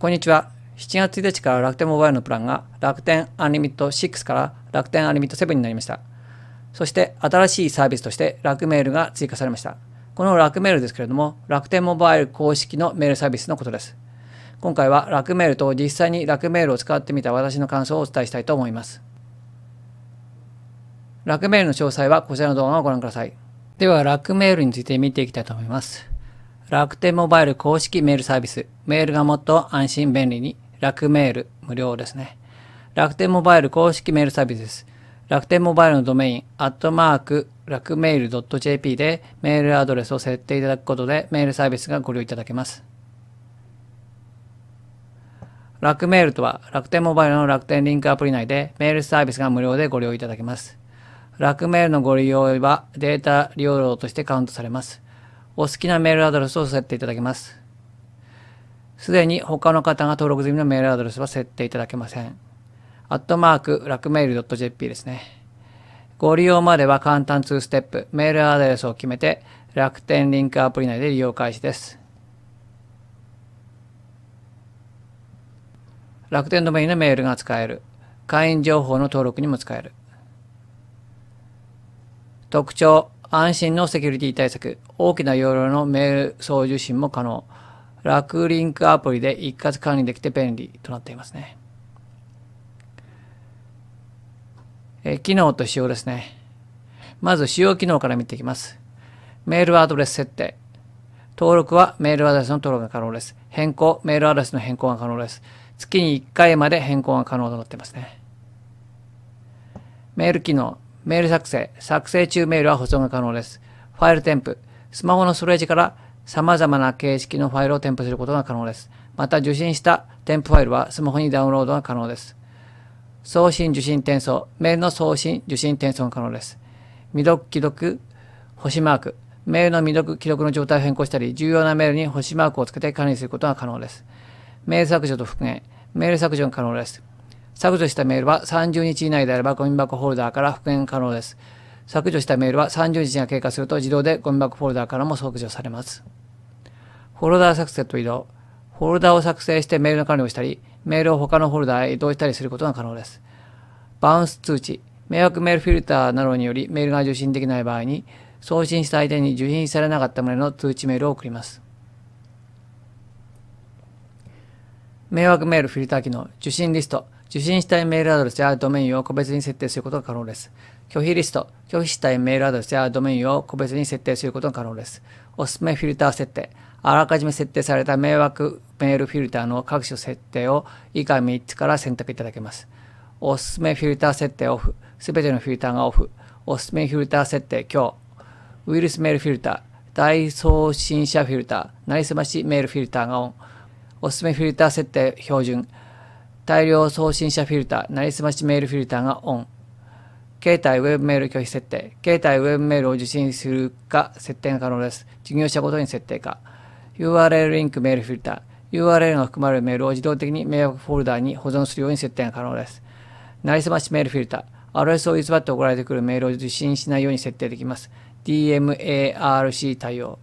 こんにちは。7月1日から楽天モバイルのプランが楽天アンリミット6から楽天アンリミット7になりました。そして新しいサービスとして楽メールが追加されました。この楽メールですけれども、楽天モバイル公式のメールサービスのことです。今回は楽メールと実際に楽メールを使ってみた私の感想をお伝えしたいと思います。楽メールの詳細はこちらの動画をご覧ください。では、楽メールについて見ていきたいと思います。楽天モバイル公式メールサービス。メールがもっと安心便利に。楽メール無料ですね。楽天モバイル公式メールサービスです。楽天モバイルのドメイン、アットマーク、楽メール .jp でメールアドレスを設定いただくことでメールサービスがご利用いただけます。楽メールとは楽天モバイルの楽天リンクアプリ内でメールサービスが無料でご利用いただけます。楽メールのご利用はデータ利用料としてカウントされます。お好きなメールアドレスを設定いただけます。すでに他の方が登録済みのメールアドレスは設定いただけません。アットマーク、楽メール .jp ですね。ご利用までは簡単2ステップ、メールアドレスを決めて、楽天リンクアプリ内で利用開始です。楽天ドメインのメールが使える。会員情報の登録にも使える。特徴。安心のセキュリティ対策、大きな容量のメール送受信も可能、楽リンクアプリで一括管理できて便利となっていますね。え機能と仕様ですね。まず使用機能から見ていきます。メールアドレス設定。登録はメールアドレスの登録が可能です。変更、メールアドレスの変更が可能です。月に1回まで変更が可能となっていますね。メール機能。メール作成、作成中メールは保存が可能です。ファイル添付、スマホのストレージから様々な形式のファイルを添付することが可能です。また受信した添付ファイルはスマホにダウンロードが可能です。送信受信転送、メールの送信受信転送が可能です。未読既読、星マーク、メールの未読既読の状態を変更したり、重要なメールに星マークをつけて管理することが可能です。メール削除と復元、メール削除が可能です。削除したメールは30日以内であればゴミ箱ホルダーから復元可能です。削除したメールは30日が経過すると自動でゴミ箱フォルダーからも削除されます。フォルダー作成と移動。フォルダーを作成してメールの管理をしたり、メールを他のフォルダーへ移動したりすることが可能です。バウンス通知。迷惑メールフィルターなどによりメールが受信できない場合に、送信した相手に受信されなかった旨の通知メールを送ります。迷惑メールフィルター機能、受信リスト。受信したいメールアドレスやドメインを個別に設定することが可能です。拒否リスト、拒否したいメールアドレスやドメインを個別に設定することが可能です。おすすめフィルター設定。あらかじめ設定された迷惑メールフィルターの各種設定を以下3つから選択いただけます。おすすめフィルター設定オフ。すべてのフィルターがオフ。おすすめフィルター設定強。ウイルスメールフィルター。大送信者フィルター。なりすましメールフィルターがオン。おすすめフィルター設定標準。大量送信者フィルター、なりすましメールフィルターがオン。携帯ウェブメール拒否設定。携帯ウェブメールを受信するか設定が可能です。事業者ごとに設定か。URL リンクメールフィルター。URL が含まれるメールを自動的に迷惑フォルダーに保存するように設定が可能です。なりすましメールフィルター。アドレスを偽って送られてくるメールを受信しないように設定できます。DMARC 対応。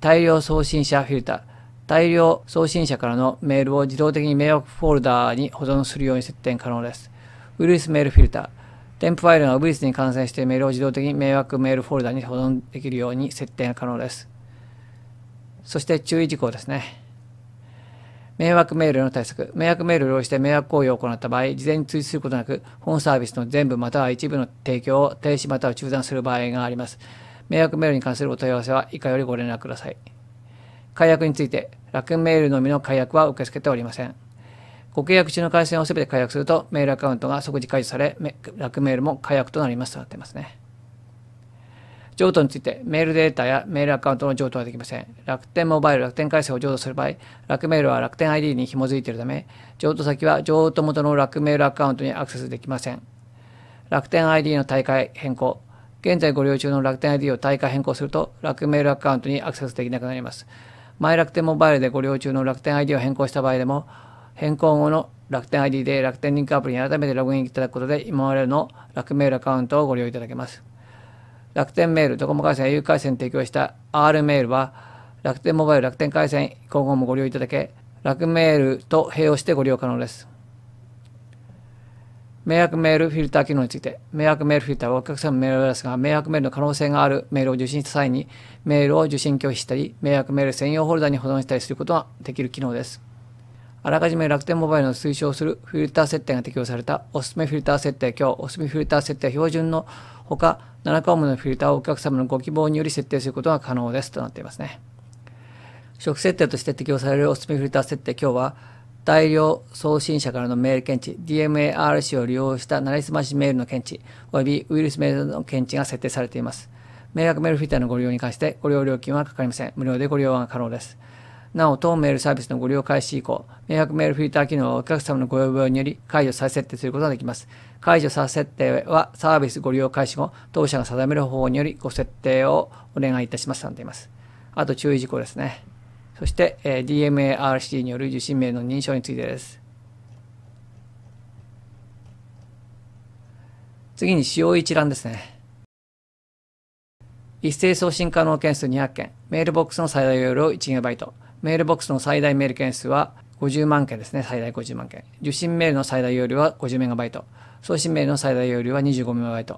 大量送信者フィルター。大量送信者からのメールを自動的に迷惑フォルダーに保存するように設定可能です。ウイルスメールフィルター。添付ファイルがウイルスに感染してメールを自動的に迷惑メールフォルダに保存できるように設定が可能です。そして注意事項ですね。迷惑メールの対策。迷惑メールを利用して迷惑行為を行った場合、事前に通知することなく、本サービスの全部または一部の提供を停止または中断する場合があります。迷惑メールに関するお問い合わせは以下よりご連絡ください。解約について、楽メールのみの解約は受け付けておりません。ご契約中の回線をすべて解約すると、メールアカウントが即時開示され、楽メールも解約となりますとなってますね。譲渡について、メールデータやメールアカウントの譲渡はできません。楽天モバイル、楽天回線を譲渡する場合、楽メールは楽天 ID に紐づいているため、譲渡先は譲渡元の楽メールアカウントにアクセスできません。楽天 ID の大会変更。現在ご利用中の楽天 ID を大会変更すると、楽メールアカウントにアクセスできなくなります。マイ楽天モバイルでご利用中の楽天 ID を変更した場合でも、変更後の楽天 ID で楽天リンクアプリに改めてログインいただくことで、今までの楽メールアカウントをご利用いただけます。楽天メール、ドコモ回線、au 回線提供した R メールは、楽天モバイル、楽天回線、今後もご利用いただけ、楽メールと併用してご利用可能です。迷惑メールフィルター機能について迷惑メールフィルターはお客様のメールアドレスが迷惑メールの可能性があるメールを受信した際にメールを受信拒否したり迷惑メール専用フォルダに保存したりすることができる機能ですあらかじめ楽天モバイルの推奨するフィルター設定が適用されたおすすめフィルター設定今日おすすめフィルター設定標準のほか7項目のフィルターをお客様のご希望により設定することが可能ですとなっていますね初期設定として適用されるおすすめフィルター設定今日は大量送信者からのメール検知、DMARC を利用したなりすましメールの検知、及びウイルスメールの検知が設定されています。迷惑メールフィルターのご利用に関して、ご利用料金はかかりません。無料でご利用が可能です。なお、当メールサービスのご利用開始以降、迷惑メールフィルター機能はお客様のご要望により解除再設定することができます。解除再設定はサービスご利用開始後、当社が定める方法によりご設定をお願いいたしますとなっています。あと注意事項ですね。そして、え DMARC による受信名の認証についてです。次に使用一覧ですね。一斉送信可能件数200件、メールボックスの最大容量 1GB、メールボックスの最大メール件数は50万件ですね、最大50万件。受信メールの最大容量は 50MB、送信メールの最大容量は 25MB、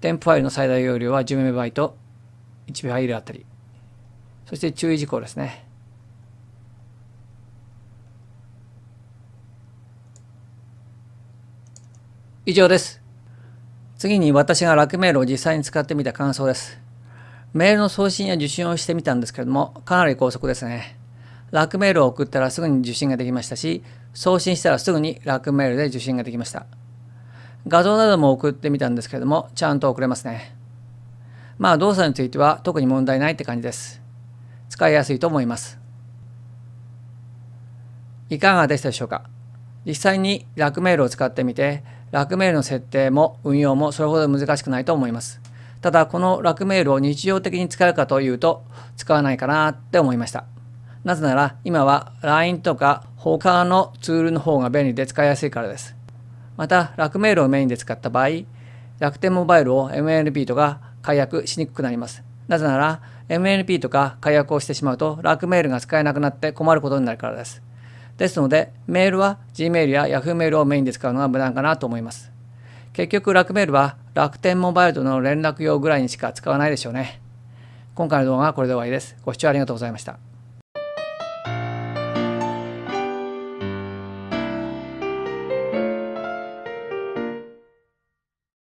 添付ファイルの最大容量は 10MB、1ファイルあたり。そして注意事項ですね。以上です。次に私が楽メールを実際に使ってみた感想です。メールの送信や受信をしてみたんですけれども、かなり高速ですね。楽メールを送ったらすぐに受信ができましたし、送信したらすぐに楽メールで受信ができました。画像なども送ってみたんですけれども、ちゃんと送れますね。まあ動作については特に問題ないって感じです。使いやすいと思います。いかがでしたでしょうか実際に楽メールを使ってみて、楽メールの設定も運用もそれほど難しくないと思います。ただ、この楽メールを日常的に使うかというと、使わないかなって思いました。なぜなら、今は LINE とか他のツールの方が便利で使いやすいからです。また、楽メールをメインで使った場合、楽天モバイルを MNP とか解約しにくくなります。なぜなら、MNP とか解約をしてしまうと、楽メールが使えなくなって困ることになるからです。ですので、メールは Gmail や Yahoo メールをメインで使うのが無難かなと思います。結局、楽メールは楽天モバイルとの連絡用ぐらいにしか使わないでしょうね。今回の動画はこれで終わりです。ご視聴ありがとうございました。